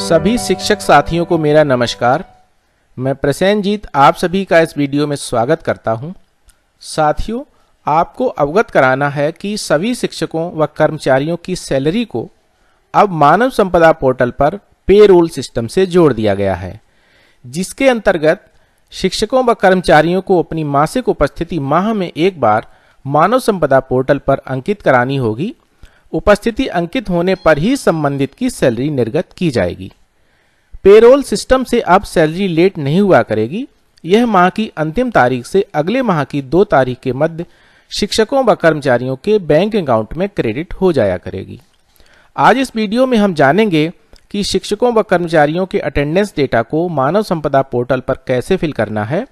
सभी शिक्षक साथियों को मेरा नमस्कार मैं प्रसेनजीत आप सभी का इस वीडियो में स्वागत करता हूं। साथियों आपको अवगत कराना है कि सभी शिक्षकों व कर्मचारियों की सैलरी को अब मानव संपदा पोर्टल पर पेरोल सिस्टम से जोड़ दिया गया है जिसके अंतर्गत शिक्षकों व कर्मचारियों को अपनी मासिक उपस्थिति माह में एक बार मानव संपदा पोर्टल पर अंकित करानी होगी उपस्थिति अंकित होने पर ही संबंधित की सैलरी निर्गत की जाएगी पेरोल सिस्टम से अब सैलरी लेट नहीं हुआ करेगी यह माह की अंतिम तारीख से अगले माह की दो तारीख के मध्य शिक्षकों व कर्मचारियों के बैंक अकाउंट में क्रेडिट हो जाया करेगी आज इस वीडियो में हम जानेंगे कि शिक्षकों व कर्मचारियों के अटेंडेंस डेटा को मानव संपदा पोर्टल पर कैसे फिल करना है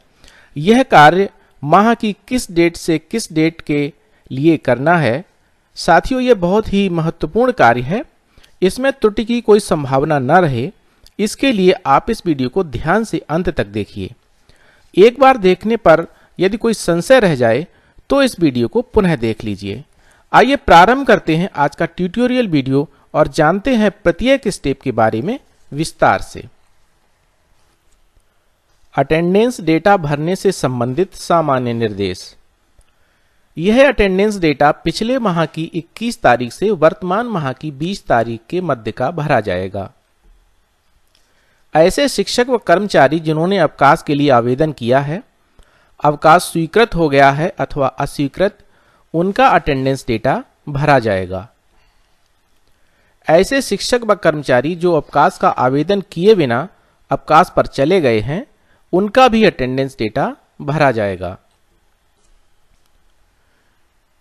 यह कार्य माह की किस डेट से किस डेट के लिए करना है साथियों ये बहुत ही महत्वपूर्ण कार्य है इसमें त्रुटि की कोई संभावना न रहे इसके लिए आप इस वीडियो को ध्यान से अंत तक देखिए एक बार देखने पर यदि कोई संशय रह जाए तो इस वीडियो को पुनः देख लीजिए आइए प्रारंभ करते हैं आज का ट्यूटोरियल वीडियो और जानते हैं प्रत्येक स्टेप के बारे में विस्तार से अटेंडेंस डेटा भरने से संबंधित सामान्य निर्देश यह अटेंडेंस डेटा पिछले माह की 21 तारीख से वर्तमान माह की 20 तारीख के मध्य का भरा जाएगा ऐसे शिक्षक व कर्मचारी जिन्होंने अवकाश के लिए आवेदन किया है अवकाश स्वीकृत हो गया है अथवा अस्वीकृत उनका अटेंडेंस डेटा भरा जाएगा ऐसे शिक्षक व कर्मचारी जो अवकाश का आवेदन किए बिना अवकाश पर चले गए हैं उनका भी अटेंडेंस डेटा भरा जाएगा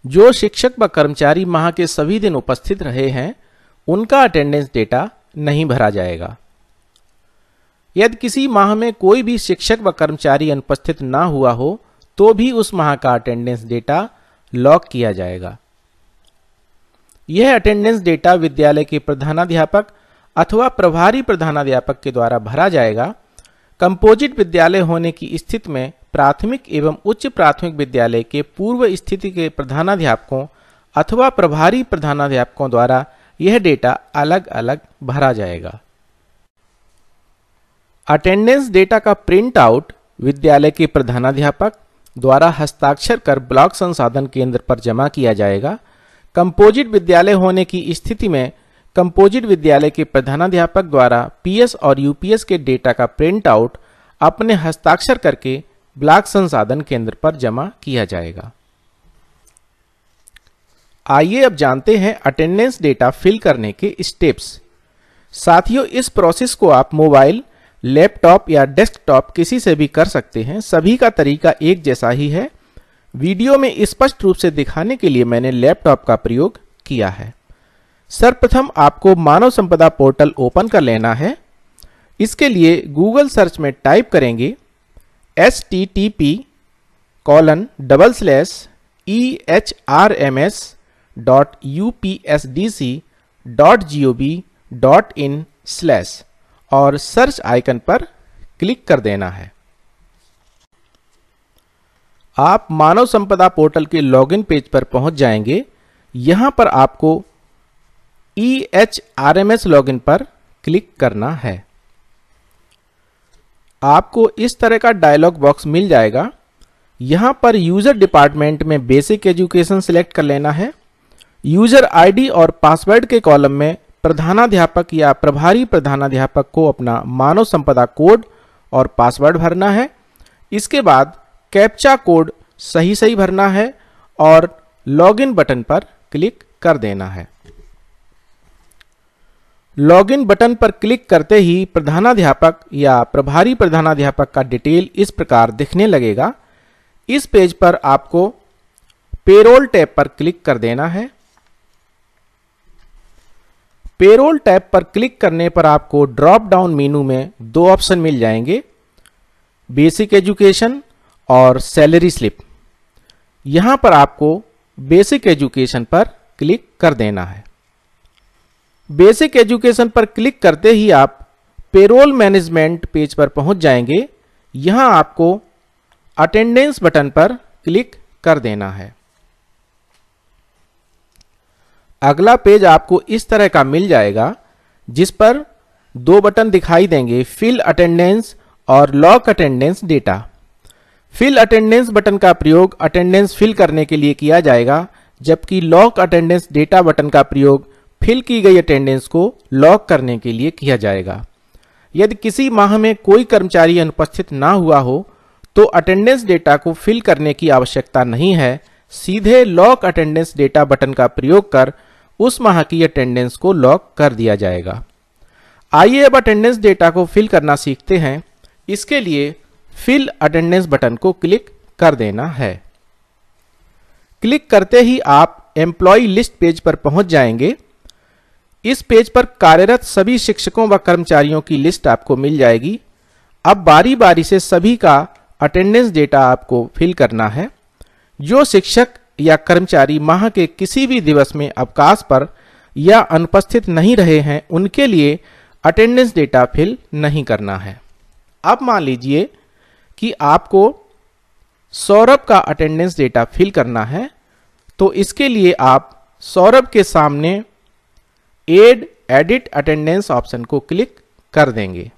जो शिक्षक व कर्मचारी माह के सभी दिन उपस्थित रहे हैं उनका अटेंडेंस डेटा नहीं भरा जाएगा यदि किसी माह में कोई भी शिक्षक व कर्मचारी अनुपस्थित ना हुआ हो तो भी उस माह का अटेंडेंस डेटा लॉक किया जाएगा यह अटेंडेंस डेटा विद्यालय के प्रधानाध्यापक अथवा प्रभारी प्रधानाध्यापक के द्वारा भरा जाएगा कंपोजिट विद्यालय होने की स्थिति में प्राथमिक एवं उच्च प्राथमिक विद्यालय के पूर्व स्थिति के प्रधानाध्यापकों अथवा प्रभारी प्रधानाध्यापकों द्वारा यह डेटा अलग अलग भरा जाएगा अटेंडेंस डेटा का प्रिंट आउट विद्यालय के प्रधानाध्यापक द्वारा हस्ताक्षर कर ब्लॉक संसाधन केंद्र पर जमा किया जाएगा कंपोजिट विद्यालय होने की स्थिति में कंपोजिट विद्यालय के प्रधानाध्यापक द्वारा पीएस और यूपीएस के डेटा का प्रिंट आउट अपने हस्ताक्षर करके ब्लॉक संसाधन केंद्र पर जमा किया जाएगा आइए अब जानते हैं अटेंडेंस डेटा फिल करने के स्टेप्स साथियों इस प्रोसेस को आप मोबाइल लैपटॉप या डेस्कटॉप किसी से भी कर सकते हैं सभी का तरीका एक जैसा ही है वीडियो में स्पष्ट रूप से दिखाने के लिए मैंने लैपटॉप का प्रयोग किया है सर्वप्रथम आपको मानव संपदा पोर्टल ओपन कर लेना है इसके लिए गूगल सर्च में टाइप करेंगे S T T P colon double slash E H R M S dot U P S D C dot G O V dot in slash और सर्च आइकन पर click कर देना है आप मानव संपदा portal के लॉगिन पेज पर पहुंच जाएंगे यहां पर आपको E H R M S login पर क्लिक करना है आपको इस तरह का डायलॉग बॉक्स मिल जाएगा यहाँ पर यूज़र डिपार्टमेंट में बेसिक एजुकेशन सिलेक्ट कर लेना है यूज़र आईडी और पासवर्ड के कॉलम में प्रधानाध्यापक या प्रभारी प्रधानाध्यापक को अपना मानव संपदा कोड और पासवर्ड भरना है इसके बाद कैप्चा कोड सही सही भरना है और लॉगिन बटन पर क्लिक कर देना है लॉगिन बटन पर क्लिक करते ही प्रधानाध्यापक या प्रभारी प्रधानाध्यापक का डिटेल इस प्रकार दिखने लगेगा इस पेज पर आपको पेरोल टैब पर क्लिक कर देना है पेरोल टैब पर क्लिक करने पर आपको ड्रॉप डाउन मेनू में दो ऑप्शन मिल जाएंगे बेसिक एजुकेशन और सैलरी स्लिप यहां पर आपको बेसिक एजुकेशन पर क्लिक कर देना है बेसिक एजुकेशन पर क्लिक करते ही आप पेरोल मैनेजमेंट पेज पर पहुंच जाएंगे यहां आपको अटेंडेंस बटन पर क्लिक कर देना है अगला पेज आपको इस तरह का मिल जाएगा जिस पर दो बटन दिखाई देंगे फिल अटेंडेंस और lock attendance data fill attendance button का प्रयोग अटेंडेंस फिल करने के लिए किया जाएगा जबकि लॉक अटेंडेंस डेटा बटन का प्रयोग फिल की गई अटेंडेंस को लॉक करने के लिए किया जाएगा यदि किसी माह में कोई कर्मचारी अनुपस्थित ना हुआ हो तो अटेंडेंस डेटा को फिल करने की आवश्यकता नहीं है सीधे लॉक अटेंडेंस डेटा बटन का प्रयोग कर उस माह की अटेंडेंस को लॉक कर दिया जाएगा आइए अब अटेंडेंस डेटा को फिल करना सीखते हैं इसके लिए फिल अटेंडेंस बटन को क्लिक कर देना है क्लिक करते ही आप एम्प्लॉय लिस्ट पेज पर पहुंच जाएंगे इस पेज पर कार्यरत सभी शिक्षकों व कर्मचारियों की लिस्ट आपको मिल जाएगी अब बारी बारी से सभी का अटेंडेंस डेटा आपको फिल करना है जो शिक्षक या कर्मचारी माह के किसी भी दिवस में अवकाश पर या अनुपस्थित नहीं रहे हैं उनके लिए अटेंडेंस डेटा फिल नहीं करना है अब मान लीजिए कि आपको सौरभ का अटेंडेंस डेटा फिल करना है तो इसके लिए आप सौरभ के सामने एड एडिट अटेंडेंस ऑप्शन को क्लिक कर देंगे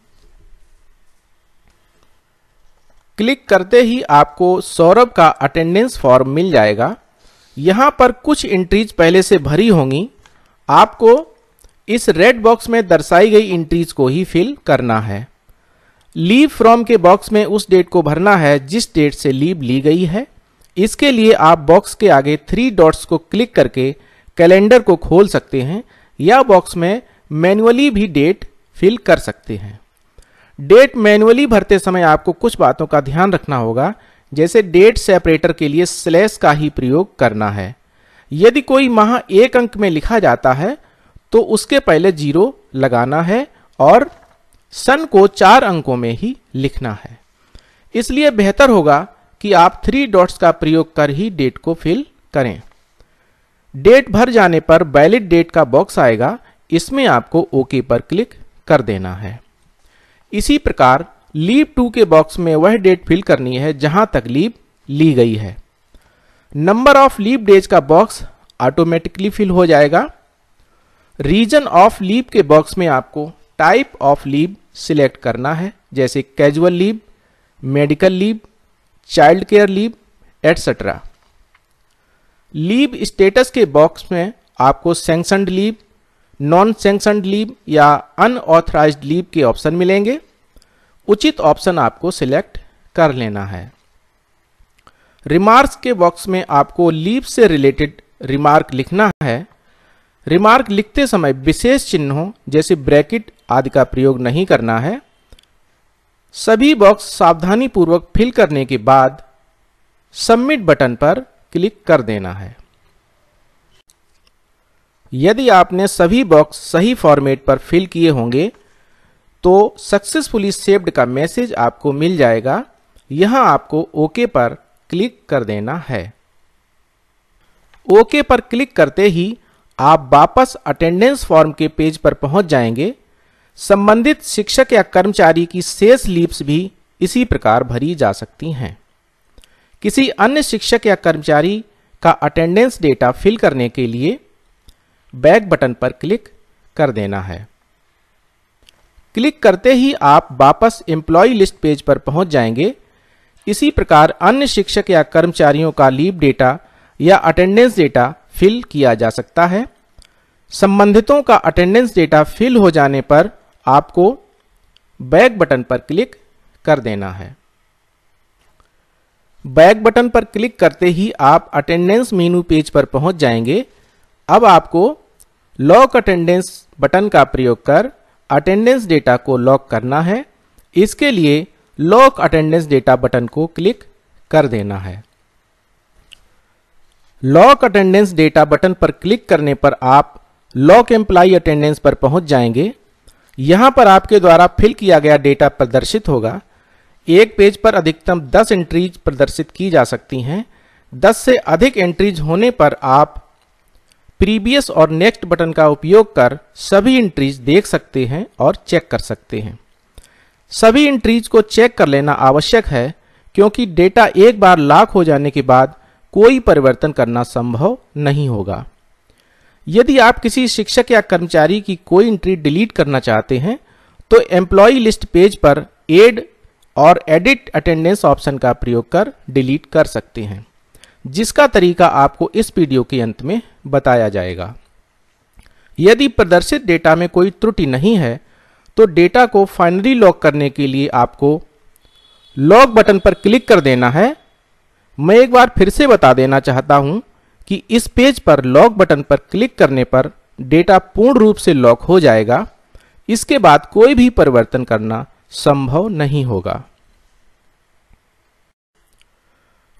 क्लिक करते ही आपको सौरभ का अटेंडेंस फॉर्म मिल जाएगा यहां पर कुछ इंट्रीज पहले से भरी होंगी आपको इस रेड बॉक्स में दर्शाई गई इंट्रीज को ही फिल करना है लीव फ्रॉम के बॉक्स में उस डेट को भरना है जिस डेट से लीव ली गई है इसके लिए आप बॉक्स के आगे थ्री डॉट्स को क्लिक करके कैलेंडर को खोल सकते हैं या बॉक्स में मैनुअली भी डेट फिल कर सकते हैं डेट मैनुअली भरते समय आपको कुछ बातों का ध्यान रखना होगा जैसे डेट सेपरेटर के लिए स्लैश का ही प्रयोग करना है यदि कोई माह एक अंक में लिखा जाता है तो उसके पहले जीरो लगाना है और सन को चार अंकों में ही लिखना है इसलिए बेहतर होगा कि आप थ्री डॉट्स का प्रयोग कर ही डेट को फिल करें डेट भर जाने पर वैलिड डेट का बॉक्स आएगा इसमें आपको ओके पर क्लिक कर देना है इसी प्रकार लीव टू के बॉक्स में वह डेट फिल करनी है जहां तक लीव ली गई है नंबर ऑफ लीव डेज का बॉक्स ऑटोमेटिकली फिल हो जाएगा रीजन ऑफ लीव के बॉक्स में आपको टाइप ऑफ लीव सिलेक्ट करना है जैसे casual leave medical leave child care leave etcetera leave status के बॉक्स में आपको sanctioned leave non sanctioned leave या अनऑथराइज लीव के ऑप्शन मिलेंगे उचित ऑप्शन आपको सिलेक्ट कर लेना है रिमार्क्स के बॉक्स में आपको लीव से रिलेटेड रिमार्क लिखना है रिमार्क लिखते समय विशेष चिन्हों जैसे ब्रैकेट आदि का प्रयोग नहीं करना है सभी बॉक्स सावधानी पूर्वक फिल करने के बाद सबमिट बटन पर क्लिक कर देना है यदि आपने सभी बॉक्स सही फॉर्मेट पर फिल किए होंगे तो सक्सेसफुली सेव्ड का मैसेज आपको मिल जाएगा यहां आपको ओके पर क्लिक कर देना है ओके पर क्लिक करते ही आप वापस अटेंडेंस फॉर्म के पेज पर पहुंच जाएंगे संबंधित शिक्षक या कर्मचारी की शेष लीप्स भी इसी प्रकार भरी जा सकती हैं किसी अन्य शिक्षक या कर्मचारी का अटेंडेंस डेटा फिल करने के लिए बैक बटन पर क्लिक कर देना है क्लिक करते ही आप वापस एम्प्लॉय लिस्ट पेज पर पहुंच जाएंगे इसी प्रकार अन्य शिक्षक या कर्मचारियों का लीव डेटा या अटेंडेंस डेटा फिल किया जा सकता है संबंधितों का अटेंडेंस डेटा फिल हो जाने पर आपको बैक बटन पर क्लिक कर देना है बैक बटन पर क्लिक करते ही आप अटेंडेंस मेनू पेज पर पहुंच जाएंगे अब आपको लॉक अटेंडेंस बटन का प्रयोग कर अटेंडेंस डेटा को लॉक करना है इसके लिए लॉक अटेंडेंस डेटा बटन को क्लिक कर देना है लॉक अटेंडेंस डेटा बटन पर क्लिक करने पर आप लॉक एम्प्लाई अटेंडेंस पर पहुंच जाएंगे यहां पर आपके द्वारा फिल किया गया डेटा प्रदर्शित होगा एक पेज पर अधिकतम 10 एंट्रीज प्रदर्शित की जा सकती हैं 10 से अधिक एंट्रीज होने पर आप प्रीवियस और नेक्स्ट बटन का उपयोग कर सभी एंट्रीज देख सकते हैं और चेक कर सकते हैं सभी एंट्रीज को चेक कर लेना आवश्यक है क्योंकि डेटा एक बार लॉक हो जाने के बाद कोई परिवर्तन करना संभव नहीं होगा यदि आप किसी शिक्षक या कर्मचारी की कोई एंट्री डिलीट करना चाहते हैं तो एम्प्लॉय लिस्ट पेज पर एड और एडिट अटेंडेंस ऑप्शन का प्रयोग कर डिलीट कर सकते हैं जिसका तरीका आपको इस वीडियो के अंत में बताया जाएगा यदि प्रदर्शित डेटा में कोई त्रुटि नहीं है तो डेटा को फाइनली लॉक करने के लिए आपको लॉक बटन पर क्लिक कर देना है मैं एक बार फिर से बता देना चाहता हूं कि इस पेज पर लॉक बटन पर क्लिक करने पर डेटा पूर्ण रूप से लॉक हो जाएगा इसके बाद कोई भी परिवर्तन करना संभव नहीं होगा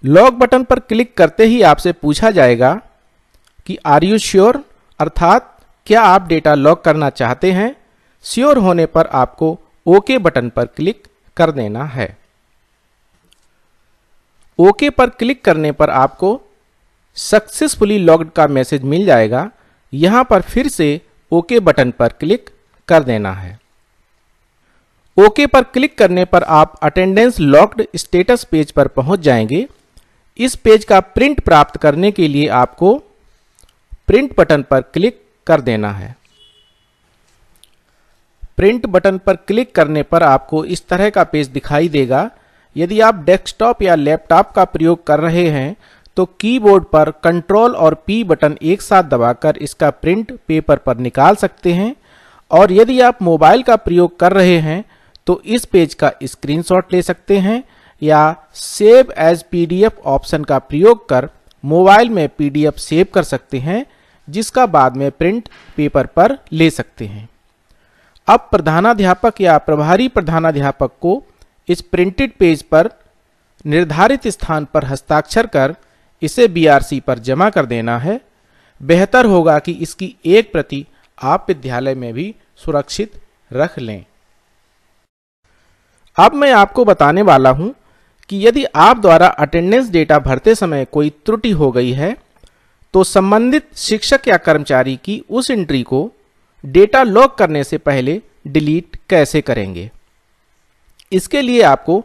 लॉग बटन पर क्लिक करते ही आपसे पूछा जाएगा कि आर यू श्योर अर्थात क्या आप डेटा लॉक करना चाहते हैं श्योर होने पर आपको ओके बटन पर क्लिक कर देना है ओके पर क्लिक करने पर आपको सक्सेसफुली लॉग्ड का मैसेज मिल जाएगा यहां पर फिर से ओके बटन पर क्लिक कर देना है ओके पर क्लिक करने पर आप अटेंडेंस लॉक्ड स्टेटस पेज पर पहुंच जाएंगे इस पेज का प्रिंट प्राप्त करने के लिए आपको प्रिंट बटन पर क्लिक कर देना है प्रिंट बटन पर क्लिक करने पर आपको इस तरह का पेज दिखाई देगा यदि आप डेस्कटॉप या लैपटॉप का प्रयोग कर रहे हैं तो कीबोर्ड पर कंट्रोल और पी बटन एक साथ दबाकर इसका प्रिंट पेपर पर निकाल सकते हैं और यदि आप मोबाइल का प्रयोग कर रहे हैं तो इस पेज का स्क्रीनशॉट ले सकते हैं या सेव एज पीडीएफ ऑप्शन का प्रयोग कर मोबाइल में पीडीएफ सेव कर सकते हैं जिसका बाद में प्रिंट पेपर पर ले सकते हैं अब प्रधानाध्यापक या प्रभारी प्रधानाध्यापक को इस प्रिंटेड पेज पर निर्धारित स्थान पर हस्ताक्षर कर इसे बीआरसी पर जमा कर देना है बेहतर होगा कि इसकी एक प्रति आप विद्यालय में भी सुरक्षित रख लें अब मैं आपको बताने वाला हूं कि यदि आप द्वारा अटेंडेंस डेटा भरते समय कोई त्रुटि हो गई है तो संबंधित शिक्षक या कर्मचारी की उस एंट्री को डेटा लॉक करने से पहले डिलीट कैसे करेंगे इसके लिए आपको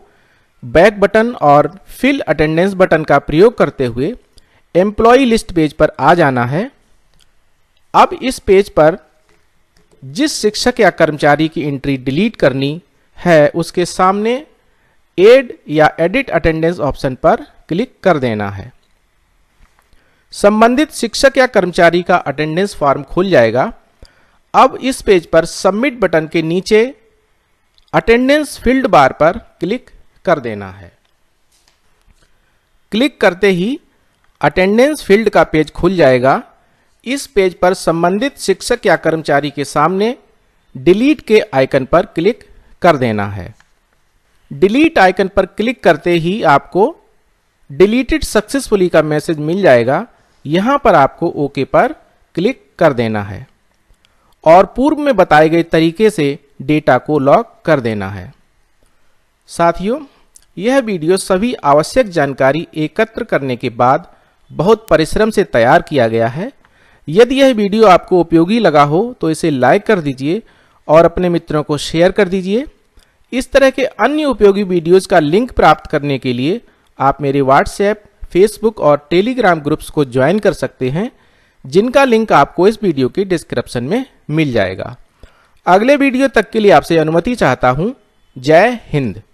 बैक बटन और फिल अटेंडेंस बटन का प्रयोग करते हुए एम्प्लॉय लिस्ट पेज पर आ जाना है अब इस पेज पर जिस शिक्षक या कर्मचारी की एंट्री डिलीट करनी है उसके सामने एड या एडिट अटेंडेंस ऑप्शन पर क्लिक कर देना है संबंधित शिक्षक या कर्मचारी का अटेंडेंस फॉर्म खुल जाएगा अब इस पेज पर सबमिट बटन के नीचे अटेंडेंस फील्ड बार पर क्लिक कर देना है क्लिक करते ही अटेंडेंस फील्ड का पेज खुल जाएगा इस पेज पर संबंधित शिक्षक या कर्मचारी के सामने डिलीट के आइकन पर क्लिक कर देना है डिलीट आइकन पर क्लिक करते ही आपको डिलीटेड सक्सेसफुली का मैसेज मिल जाएगा यहां पर आपको ओके पर क्लिक कर देना है और पूर्व में बताए गए तरीके से डेटा को लॉक कर देना है साथियों यह वीडियो सभी आवश्यक जानकारी एकत्र करने के बाद बहुत परिश्रम से तैयार किया गया है यदि यह वीडियो आपको उपयोगी लगा हो तो इसे लाइक कर दीजिए और अपने मित्रों को शेयर कर दीजिए इस तरह के अन्य उपयोगी वीडियोस का लिंक प्राप्त करने के लिए आप मेरे व्हाट्सएप फेसबुक और टेलीग्राम ग्रुप्स को ज्वाइन कर सकते हैं जिनका लिंक आपको इस वीडियो के डिस्क्रिप्शन में मिल जाएगा अगले वीडियो तक के लिए आपसे अनुमति चाहता हूँ जय हिंद